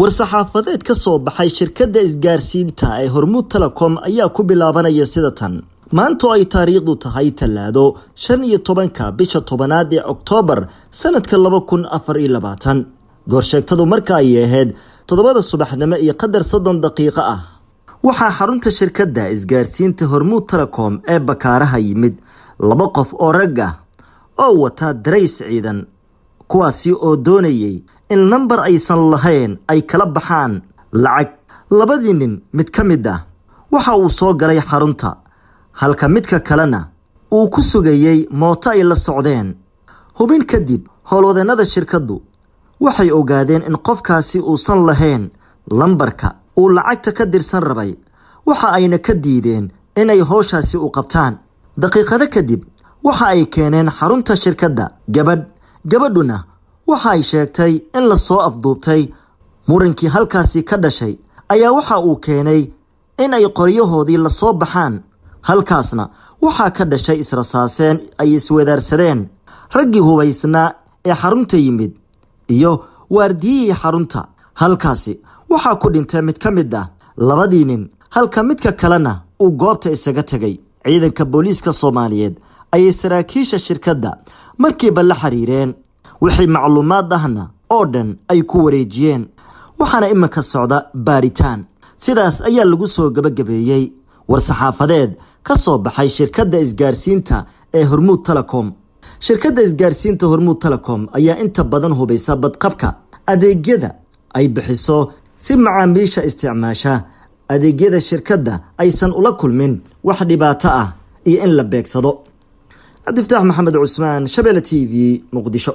war-saxaafadeed ka soo baxay shirkadda isgaarsiinta ee hormuud telecom ayaa ku bilaabanaya sida tan maanta oo ay taariikhdu tahay tallaado shan iyo tobanka bisha tobanaad ee oktoobar sanadka laba kun afar iyo labaatan goorsheegtadu marka ay ahayd toddobada subaxnimo iyo qadar soddon daqiiqo ah waxaa xarunta shirkadda isgaarsiinta hormuud telecom ee bakaaraha yimid laba qof oo rag ah oo wataa darays ciidan kuwaasi oo doonayay in nambar aysan lahayn ay kala baxaan lacag labadii nin mid ka mid ah waxa uu soo galay xarunta halka midka kalena uu ku sugayey mooto ay la socdeen hubin kadib howlwadeennada shirkaddu waxay ogaadeen in qofkaasi uusan lahayn lambarka uu lacagta ka dirsan rabay waxa ayna ka diideen inay howshaasi u qabtaan daqiiqado kadib waxa ay keeneen xarunta shirkadda gabadh gabadhuna waxa ay sheegtay in lasoo afduubtay murankii halkaasi ka dhashay ayaa waxa uu keenay in ay qoryahoodii lasoo baxaan halkaasna waxaa ka dhashay israsaaseen ay iswadaarsadeen raggii hubaysnaa ee xarunta yimid iyo waardiyihii xarunta halkaasi waxaa ku dhintay mid ka mid ah labadii nin halka midka kalena uu goobta isaga tegay ciidanka booliiska soomaaliyeed ayay saraakiisha shirkadda markiiba la xiriireen wixii macluumaad ahna oo dhan ay ku wareejiyeen waxaana iminka socda baaritaan sidaas ayaa lagu soo gabagabeeyey war-saxaafadeed ka soo baxay shirkadda isgaarsiinta ee hormuud telecom shirkadda isgaarsiinta hormuud telecom ayaa inta badan hubaysa badqabka adeegyada ay bixiso si macaamiisha isticmaasha adeegyada shirkadda aysan ula kulmin wax dhibaato ah iyo in la beegsado cabdifataax maxamed cusmaan shabeelle t v muqdisho